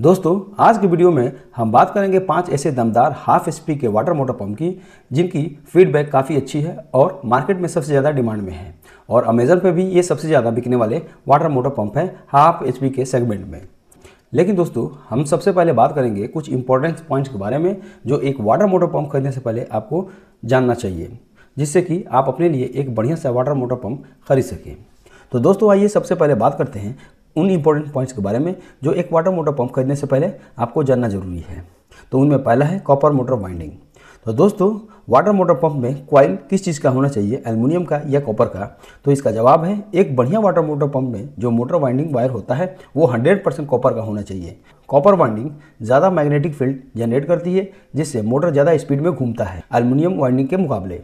दोस्तों आज की वीडियो में हम बात करेंगे पांच ऐसे दमदार हाफ एचपी के वाटर मोटर पंप की जिनकी फीडबैक काफ़ी अच्छी है और मार्केट में सबसे ज़्यादा डिमांड में है और अमेजन पे भी ये सबसे ज़्यादा बिकने वाले वाटर मोटर पंप है हाफ एचपी के सेगमेंट में लेकिन दोस्तों हम सबसे पहले बात करेंगे कुछ इंपॉर्टेंट पॉइंट्स के बारे में जो एक वाटर मोटर पंप खरीदने से पहले आपको जानना चाहिए जिससे कि आप अपने लिए एक बढ़िया सा वाटर मोटर पंप खरीद सकें तो दोस्तों आइए सबसे पहले बात करते हैं उन इंपॉर्टेंट पॉइंट्स के बारे में जो एक वाटर मोटर पंप खरीदने से पहले आपको जानना जरूरी है तो उनमें पहला है कॉपर मोटर वाइंडिंग तो दोस्तों वाटर मोटर पंप में क्वाइल किस चीज़ का होना चाहिए एलमिनियम का या कॉपर का तो इसका जवाब है एक बढ़िया वाटर मोटर पंप में जो मोटर वाइंडिंग वायर होता है वो 100 परसेंट कॉपर का होना चाहिए कॉपर वाइंडिंग ज़्यादा मैग्नेटिक फील्ड जनरेट करती है जिससे मोटर ज़्यादा स्पीड में घूमता है एल्युमिनियम वाइंडिंग के मुकाबले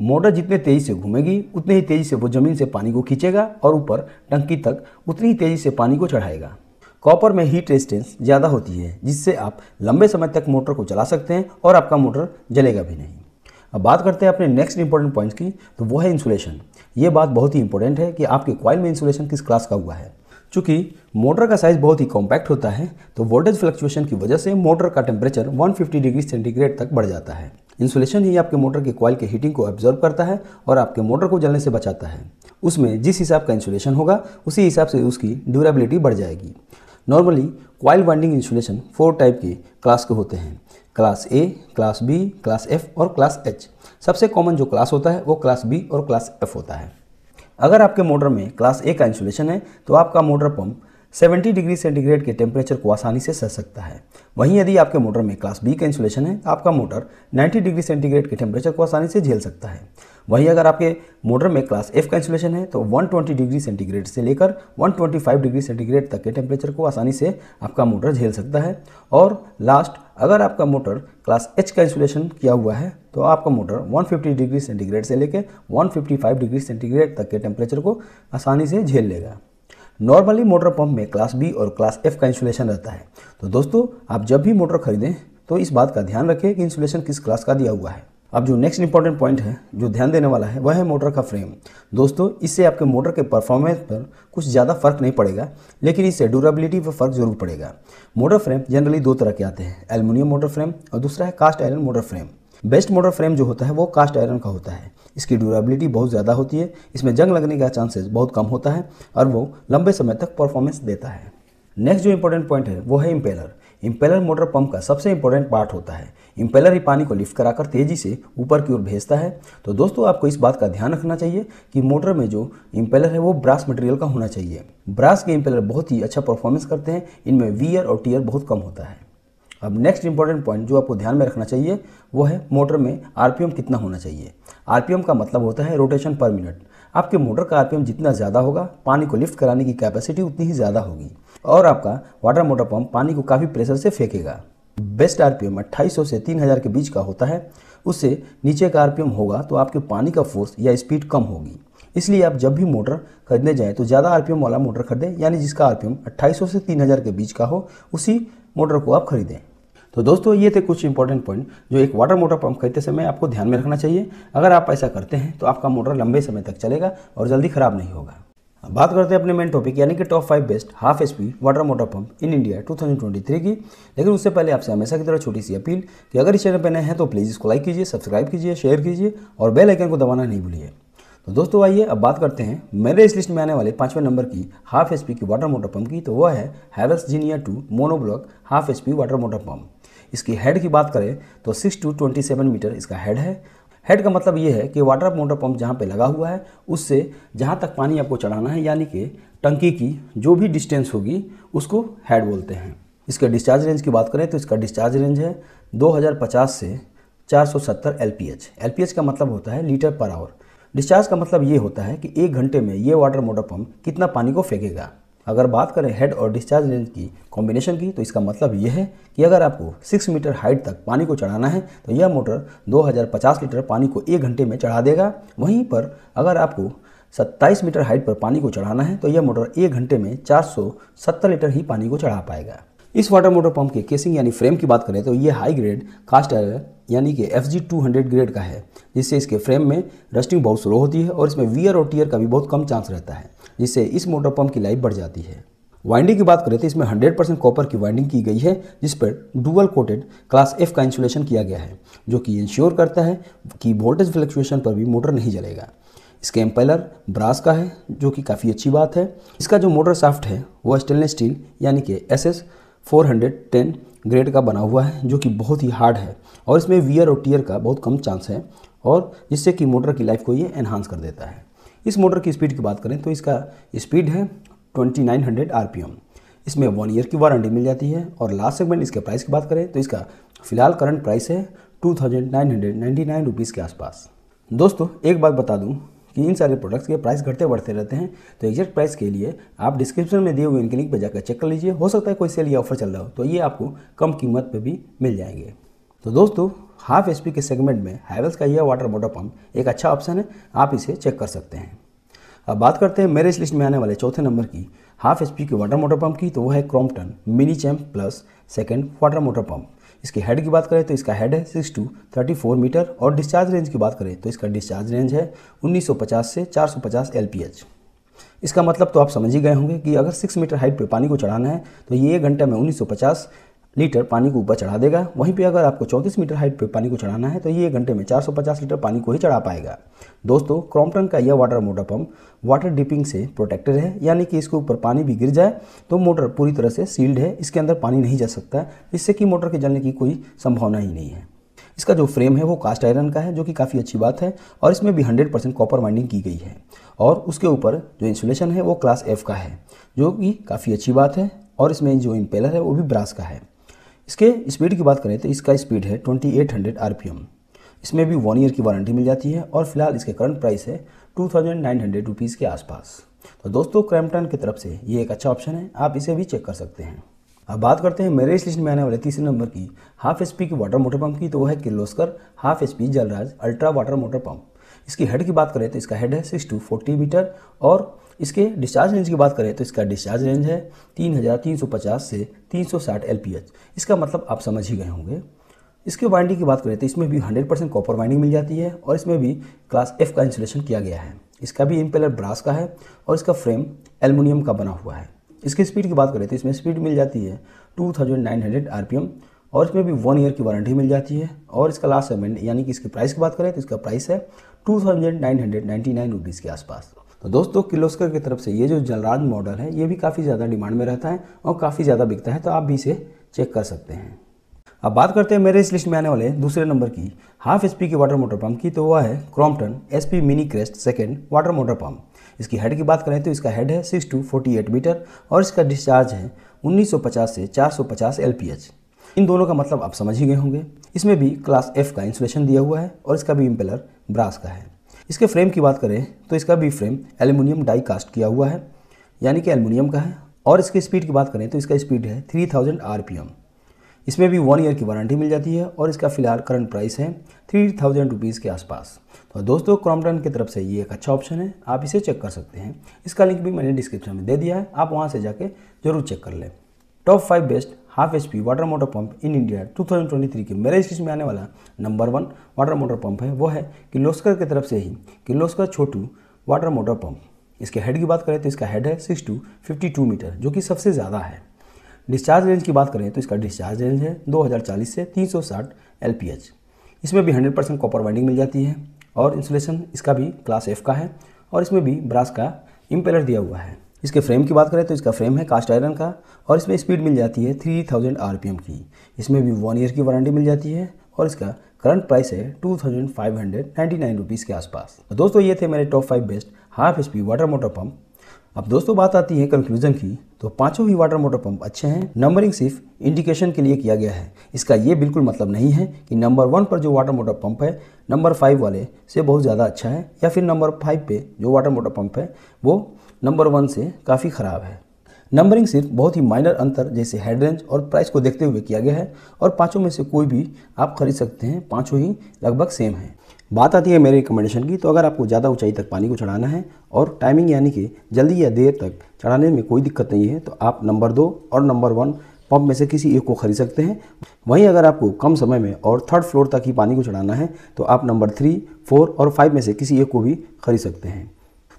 मोटर जितने तेज़ी से घूमेगी उतनी ही तेज़ी से वो ज़मीन से पानी को खींचेगा और ऊपर टंकी तक उतनी ही तेज़ी से पानी को चढ़ाएगा कॉपर में हीट रेजिस्टेंस ज़्यादा होती है जिससे आप लंबे समय तक मोटर को चला सकते हैं और आपका मोटर जलेगा भी नहीं अब बात करते हैं अपने नेक्स्ट इंपॉर्टेंट पॉइंट्स की तो वो है इंसुलेशन ये बात बहुत ही इंपॉर्टेंट है कि आपके क्वाइल में इंसुलेशन किस क्लास का हुआ है चूँकि मोटर का साइज़ बहुत ही कॉम्पैक्ट होता है तो वोल्टेज फ्लक्चुएशन की वजह से मोटर का टेम्परेचर 150 डिग्री सेंटीग्रेड तक बढ़ जाता है इंसुलेशन ही आपके मोटर के कॉइल के हीटिंग को ऑब्जर्व करता है और आपके मोटर को जलने से बचाता है उसमें जिस हिसाब का इंसुलेशन होगा उसी हिसाब से उसकी ड्यूरेबिलिटी बढ़ जाएगी normally coil winding insulation four type के क्लास के होते हैं class A class B class F और क्लास एच सबसे कॉमन जो क्लास होता है वो क्लास बी और क्लास एफ होता है अगर आपके मोटर में क्लास ए का इंसुलेशन है तो आपका मोटर पंप 70 डिग्री सेंटीग्रेड के टेम्परेचर को आसानी से सह सकता है वहीं यदि आपके मोटर में क्लास बी का इंसुलेशन है तो आपका मोटर 90 डिग्री सेंटीग्रेड के टेम्परेचर को आसानी से झेल सकता है वहीं अगर आपके मोटर में क्लास एफ का इंसुलेशन है तो 120 डिग्री सेंटीग्रेड से लेकर 125 डिग्री सेंटीग्रेड तक के टेम्परेचर को आसानी से आपका मोटर झेल सकता है और लास्ट अगर आपका मोटर क्लास एच का इंसुलेशन किया हुआ है तो आपका मोटर 150 डिग्री सेंटीग्रेड से लेकर 155 डिग्री सेंटीग्रेड तक के टेम्परेचर को आसानी से झेल लेगा नॉर्मली मोटर पंप में क्लास बी और क्लास एफ का इंसुलेशन रहता है तो दोस्तों आप जब भी मोटर खरीदें तो इस बात का ध्यान रखें कि इंसुलेशन किस क्लास का दिया हुआ है अब जो नेक्स्ट इंपॉर्टेंट पॉइंट है जो ध्यान देने वाला है वह है मोटर का फ्रेम दोस्तों इससे आपके मोटर के परफॉर्मेंस पर कुछ ज़्यादा फर्क नहीं पड़ेगा लेकिन इससे ड्यूरेबिलिटी पर फर्क जरूर पड़ेगा मोटर फ्रेम जनरली दो तरह के आते हैं एलुमिनियम मोटर फ्रेम और दूसरा है cast iron motor frame best motor frame जो होता है वो कास्ट आयरन का होता है इसकी ड्यूरेबिलिटी बहुत ज़्यादा होती है इसमें जंग लगने का चांसेस बहुत कम होता है और वो लंबे समय तक परफॉर्मेंस देता है नेक्स्ट जो इंपॉर्टेंट पॉइंट है वो है इम्पेलर इम्पेलर मोटर पंप का सबसे इंपॉर्टेंट पार्ट होता है इम्पेलर ही पानी को लिफ्ट कराकर तेजी से ऊपर की ओर भेजता है तो दोस्तों आपको इस बात का ध्यान रखना चाहिए कि मोटर में जो इम्पेलर है वो ब्रास मटेरियल का होना चाहिए ब्रास के इम्पेलर बहुत ही अच्छा परफॉर्मेंस करते हैं इनमें वीयर और टीयर बहुत कम होता है अब नेक्स्ट इंपॉर्टेंट पॉइंट जो आपको ध्यान में रखना चाहिए वो है मोटर में आरपीएम कितना होना चाहिए आरपीएम का मतलब होता है रोटेशन पर मिनट आपके मोटर का आरपीएम जितना ज़्यादा होगा पानी को लिफ्ट कराने की कैपेसिटी उतनी ही ज़्यादा होगी और आपका वाटर मोटर पंप पानी को काफ़ी प्रेशर से फेंकेगा बेस्ट आरपीएम पी से 3000 के बीच का होता है उससे नीचे का आरपीएम होगा तो आपके पानी का फोर्स या स्पीड कम होगी इसलिए आप जब भी मोटर खरीदने जाएँ तो ज़्यादा आरपीएम वाला मोटर खरीदें यानी जिसका आरपीएम 2800 से 3000 के बीच का हो उसी मोटर को आप खरीदें तो दोस्तों ये थे कुछ इंपॉर्टेंट पॉइंट जो एक वाटर मोटर पंप खरीदते समय आपको ध्यान में रखना चाहिए अगर आप ऐसा करते हैं तो आपका मोटर लंबे समय तक चलेगा और जल्दी ख़राब नहीं होगा बात करते हैं अपने मेन टॉपिक यानी कि top five best half P water motor pump in India 2023 की लेकिन उससे पहले आपसे हमेशा की तरह छोटी सी अपील कि अगर इस चैनल पर नए हैं तो प्लीज़ इसको लाइक कीजिए सब्सक्राइब कीजिए शेयर कीजिए और बेल आइकन को दबाना नहीं भूलिए तो दोस्तों आइए अब बात करते हैं मेरे इस लिस्ट में आने वाले पाँचवें नंबर की हाफ एच की वाटर मोटर पंप की तो वह है हैवल्स जीनियर two monoblock half H water motor pump इसकी हेड की बात करें तो six two twenty seven metre इसका हेड है हेड का मतलब ये है कि वाटर मोटर पंप जहाँ पे लगा हुआ है उससे जहाँ तक पानी आपको चढ़ाना है यानी कि टंकी की जो भी डिस्टेंस होगी उसको हेड बोलते हैं इसके डिस्चार्ज रेंज की बात करें तो इसका डिस्चार्ज रेंज है 2050 से 470 एलपीएच एलपीएच का मतलब होता है लीटर पर आवर डिस्चार्ज का मतलब ये होता है कि एक घंटे में ये वाटर मोटर पंप कितना पानी को फेंकेगा अगर बात करें हेड और डिस्चार्ज रेंज की कॉम्बिनेशन की तो इसका मतलब यह है कि अगर आपको 6 मीटर हाइट तक पानी को चढ़ाना है तो यह मोटर 2050 लीटर पानी को एक घंटे में चढ़ा देगा वहीं पर अगर आपको 27 मीटर हाइट पर पानी को चढ़ाना है तो यह मोटर एक घंटे में 470 लीटर ही पानी को चढ़ा पाएगा इस वाटर मोटर पंप के केसिंग यानी फ्रेम की बात करें तो ये हाई ग्रेड कास्ट आयर यानी कि F G two hundred grade का है जिससे इसके फ्रेम में रस्टिंग बहुत स्लो होती है और इसमें वियर और टीयर का भी बहुत कम चांस रहता है जिससे इस मोटर पंप की लाइफ बढ़ जाती है वाइंडिंग की बात करें तो इसमें 100 परसेंट कॉपर की वाइंडिंग की गई है जिस पर डुअल कोटेड क्लास एफ का इंसुलेशन किया गया है जो कि इंश्योर करता है कि वोल्टेज फ्लक्चुएशन पर भी मोटर नहीं जलेगा इसके एम्पेलर ब्रास का है जो कि काफ़ी अच्छी बात है इसका जो मोटर साफ्ट है वह स्टेनलेस स्टील यानी कि एस एस 410 ग्रेड का बना हुआ है जो कि बहुत ही हार्ड है और इसमें वियर और टीयर का बहुत कम चांस है और जिससे कि मोटर की लाइफ को ये एनहांस कर देता है इस मोटर की स्पीड की बात करें तो इसका स्पीड है 2900 आरपीएम इसमें वन ईयर की वारंटी मिल जाती है और लास्ट सेगमेंट इसके प्राइस की बात करें तो इसका फिलहाल करंट प्राइस है two thousand nine hundred ninety nine rupees के आसपास दोस्तों एक बात बता दूँ कि इन सारे प्रोडक्ट्स के प्राइस घटते बढ़ते रहते हैं तो एग्जैक्ट प्राइस के लिए आप डिस्क्रिप्शन में दिए हुए इनके लिंक पर जाकर चेक कर लीजिए हो सकता है कोई सेल या ऑफर चल रहा हो तो ये आपको कम कीमत पर भी मिल जाएंगे तो दोस्तों हाफ एच के सेगमेंट में हैवेल्स का यह वाटर मोटर पम्प एक अच्छा ऑप्शन है आप इसे चेक कर सकते हैं अब बात करते हैं मेरे इस लिस्ट में आने वाले चौथे नंबर की हाफ एच के वाटर मोटर पंप की तो वो है Crompton mini champ plus second water motor pump इसके हेड की बात करें तो इसका हेड है six two thirty four metre और डिस्चार्ज रेंज की बात करें तो इसका डिस्चार्ज रेंज है 1950 से 450 एलपीएच इसका मतलब तो आप समझ ही गए होंगे कि अगर सिक्स मीटर हाइट पर पानी को चढ़ाना है तो ये एक घंटे में उन्नीस लीटर पानी को ऊपर चढ़ा देगा वहीं पे अगर आपको 34 मीटर हाइट पे पानी को चढ़ाना है तो ये घंटे में 450 लीटर पानी को ही चढ़ा पाएगा दोस्तों क्रॉम्पटन का यह water motor pump water dipping से प्रोटेक्टेड है यानी कि इसके ऊपर पानी भी गिर जाए तो मोटर पूरी तरह से सील्ड है इसके अंदर पानी नहीं जा सकता इससे कि मोटर के जलने की कोई संभावना ही नहीं है इसका जो फ्रेम है वो कास्ट आयरन का है जो कि काफ़ी अच्छी बात है और इसमें भी 100 परसेंट कॉपर वाइंडिंग की गई है और उसके ऊपर जो इंसुलेशन है वो क्लास एफ का है जो कि काफ़ी अच्छी बात है और इसमें जो इम्पेलर है वो भी ब्रास का है इसके स्पीड की बात करें तो इसका स्पीड है 2800 आरपीएम इसमें भी वन ईयर की वारंटी मिल जाती है और फिलहाल इसके करंट प्राइस है टू थाउजेंड के आसपास तो दोस्तों क्रैम्पटन की तरफ से ये एक अच्छा ऑप्शन है आप इसे भी चेक कर सकते हैं अब बात करते हैं मेरे इस लिस्ट में आने वाले तीसरे नंबर की हाफ एच की वाटर मोटर पंप की तो वो है Kirloskar half H Jalraj ultra water motor pump इसकी हेड की बात करें तो इसका हेड है सिक्स टू फोर्टी मीटर और इसके डिस्चार्ज रेंज की बात करें तो इसका डिस्चार्ज रेंज है 3350 से 360 एलपीएच इसका मतलब आप समझ ही गए होंगे इसके वाइंडिंग की बात करें तो इसमें भी 100 परसेंट कॉपर वाइंडिंग मिल जाती है और इसमें भी क्लास एफ का इंसुलेशन किया गया है इसका भी इम्पेलर ब्रास का है और इसका फ्रेम एलमिनियम का बना हुआ है इसकी स्पीड की बात करें तो इसमें स्पीड मिल जाती है पी एम और इसमें भी वन ईयर की वारंटी मिल जाती है और इसका लास्ट पेमेंट यानी कि इसकी प्राइस की बात करें तो इसका प्राइस है टू थाउजेंड के आसपास दोस्तों किलोस्कर की तरफ से ये जो जलराज मॉडल है ये भी काफ़ी ज़्यादा डिमांड में रहता है और काफ़ी ज़्यादा बिकता है तो आप भी इसे चेक कर सकते हैं अब बात करते हैं मेरे इस लिस्ट में आने वाले दूसरे नंबर की हाफ एचपी की वाटर मोटर पंप की तो वह है Crompton SP mini crest second water motor pump इसकी हेड की बात करें तो इसका हेड है six two forty eight metre और इसका डिस्चार्ज है 1950 से 450 एलपीएच इन दोनों का मतलब आप समझ ही गए होंगे इसमें भी क्लास एफ का इंसुलेशन दिया हुआ है और इसका भी इम्पेलर ब्रास का है इसके फ्रेम की बात करें तो इसका भी फ्रेम एल्यूमिनियम डाई कास्ट किया हुआ है यानी कि एल्यूमिनियम का है और इसके स्पीड की बात करें तो इसका स्पीड है three thousand R P M इसमें भी वन ईयर की वारंटी मिल जाती है और इसका फिलहाल करंट प्राइस है थ्री थाउजेंड रुपीज़ के आसपास तो दोस्तों क्रॉम्पटन की तरफ से ये एक अच्छा ऑप्शन है आप इसे चेक कर सकते हैं इसका लिंक भी मैंने डिस्क्रिप्शन में दे दिया है आप वहाँ से जाके ज़रूर चेक कर लें top five best half H P water motor pump in India 2023 के मेरे इस में आने वाला number one water motor pump है वो है किर्लोस्कर की तरफ से ही Kirloskar Chhotu water motor pump इसके हेड की बात करें तो इसका हेड है six two fifty two metre जो कि सबसे ज़्यादा है डिस्चार्ज रेंज की बात करें तो इसका डिस्चार्ज रेंज है 2040 से 360 एलपीएच इसमें भी 100 परसेंट कॉपर वाइंडिंग मिल जाती है और इंसुलेशन इसका भी क्लास एफ का है और इसमें भी ब्रास का इम्पेलर दिया हुआ है इसके फ्रेम की बात करें तो इसका फ्रेम है कास्ट आयरन का और इसमें स्पीड मिल जाती है three thousand R P M की इसमें भी वन ईयर की वारंटी मिल जाती है और इसका करंट प्राइस है two thousand five hundred ninety nine rupees के आसपास तो दोस्तों ये थे मेरे top five best half speed water motor pump अब दोस्तों बात आती है कंक्लूजन की तो पांचों ही वाटर मोटर पंप अच्छे हैं नंबरिंग सिर्फ इंडिकेशन के लिए किया गया है इसका ये बिल्कुल मतलब नहीं है कि नंबर वन पर जो वाटर मोटर पंप है नंबर फाइव वाले से बहुत ज़्यादा अच्छा है या फिर नंबर फाइव पे जो वाटर मोटर पंप है वो नंबर वन से काफ़ी ख़राब है नंबरिंग सिर्फ बहुत ही माइनर अंतर जैसे हेड रेंज और प्राइस को देखते हुए किया गया है और पाँचों में से कोई भी आप खरीद सकते हैं पाँचों ही लगभग सेम हैं बात आती है मेरे रिकमेंडेशन की तो अगर आपको ज़्यादा ऊंचाई तक पानी को चढ़ाना है और टाइमिंग यानी कि जल्दी या देर तक चढ़ाने में कोई दिक्कत नहीं है तो आप नंबर दो और नंबर वन पंप में से किसी एक को खरीद सकते हैं वहीं अगर आपको कम समय में और थर्ड फ्लोर तक ही पानी को चढ़ाना है तो आप नंबर थ्री फोर और फाइव में से किसी एक को भी खरीद सकते हैं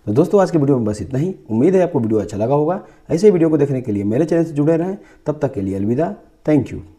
तो दोस्तों आज की वीडियो में बस इतना ही उम्मीद है आपको वीडियो अच्छा लगा होगा ऐसे वीडियो को देखने के लिए मेरे चैनल से जुड़े रहें तब तक के लिए अलविदा थैंक यू